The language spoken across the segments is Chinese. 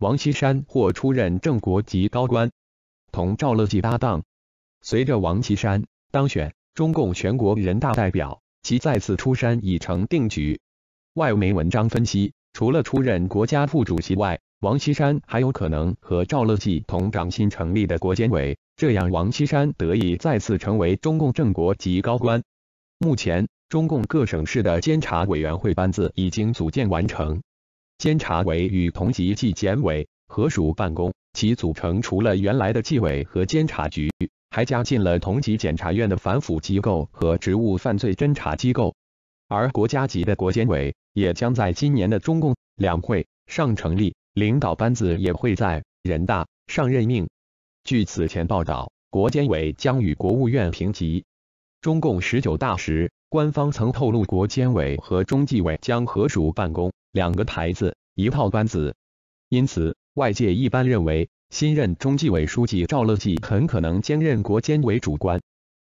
王岐山或出任正国级高官，同赵乐际搭档。随着王岐山当选中共全国人大代表，其再次出山已成定局。外媒文章分析，除了出任国家副主席外，王岐山还有可能和赵乐际同掌新成立的国监委，这样王岐山得以再次成为中共正国级高官。目前，中共各省市的监察委员会班子已经组建完成。监察委与同级纪检委合署办公，其组成除了原来的纪委和监察局，还加进了同级检察院的反腐机构和职务犯罪侦查机构。而国家级的国监委也将在今年的中共两会上成立，领导班子也会在人大上任命。据此前报道，国监委将与国务院平级。中共十九大时，官方曾透露，国监委和中纪委将合署办公。两个台子，一套班子，因此外界一般认为新任中纪委书记赵乐际很可能兼任国监委主官。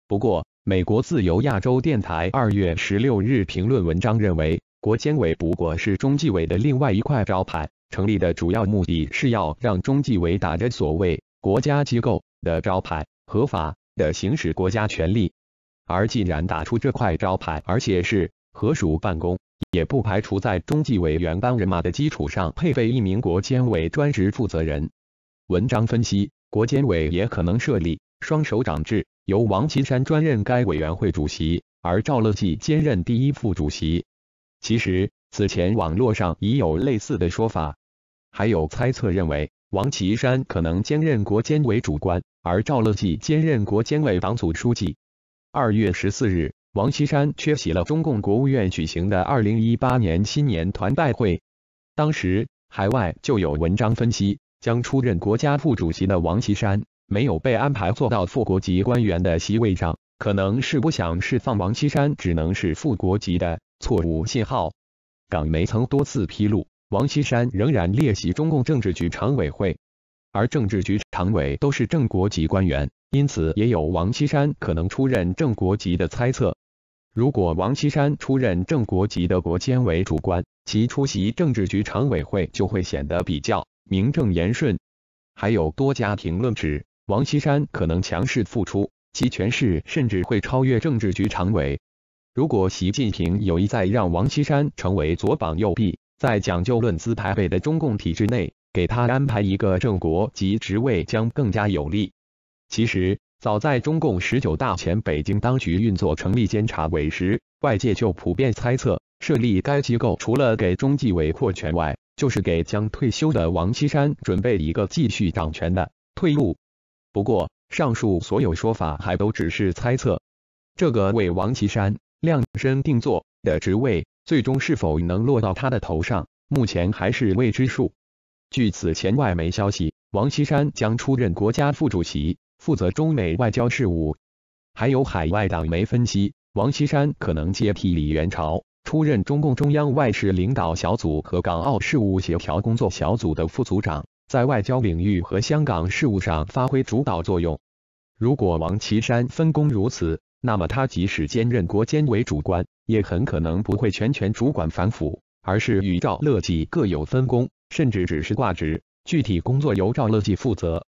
不过，美国自由亚洲电台二月十六日评论文章认为，国监委不过是中纪委的另外一块招牌，成立的主要目的是要让中纪委打着所谓国家机构的招牌，合法的行使国家权力。而既然打出这块招牌，而且是合署办公，也不排除在中纪委原班人马的基础上配备一名国监委专职负责人。文章分析，国监委也可能设立“双首长制”，由王岐山专任该委员会主席，而赵乐际兼任第一副主席。其实，此前网络上已有类似的说法，还有猜测认为王岐山可能兼任国监委主官，而赵乐际兼任国监委党组书记。二月十四日。王岐山缺席了中共国务院举行的二零一八年新年团拜会。当时海外就有文章分析，将出任国家副主席的王岐山没有被安排坐到副国级官员的席位上，可能是不想释放王岐山只能是副国级的错误信号。港媒曾多次披露，王岐山仍然列席中共政治局常委会，而政治局常委都是正国级官员，因此也有王岐山可能出任正国级的猜测。如果王岐山出任正国级的国监委主官，其出席政治局常委会就会显得比较名正言顺。还有多家评论指，王岐山可能强势复出，其权势甚至会超越政治局常委。如果习近平有意在让王岐山成为左膀右臂，在讲究论资排辈的中共体制内，给他安排一个正国级职位将更加有利。其实。早在中共十九大前，北京当局运作成立监察委时，外界就普遍猜测，设立该机构除了给中纪委扩权外，就是给将退休的王岐山准备一个继续掌权的退路。不过，上述所有说法还都只是猜测。这个为王岐山量身定做的职位，最终是否能落到他的头上，目前还是未知数。据此前外媒消息，王岐山将出任国家副主席。负责中美外交事务，还有海外党媒分析，王岐山可能接替李元朝，出任中共中央外事领导小组和港澳事务协调工作小组的副组长，在外交领域和香港事务上发挥主导作用。如果王岐山分工如此，那么他即使兼任国监委主官，也很可能不会全权主管反腐，而是与赵乐际各有分工，甚至只是挂职，具体工作由赵乐际负责。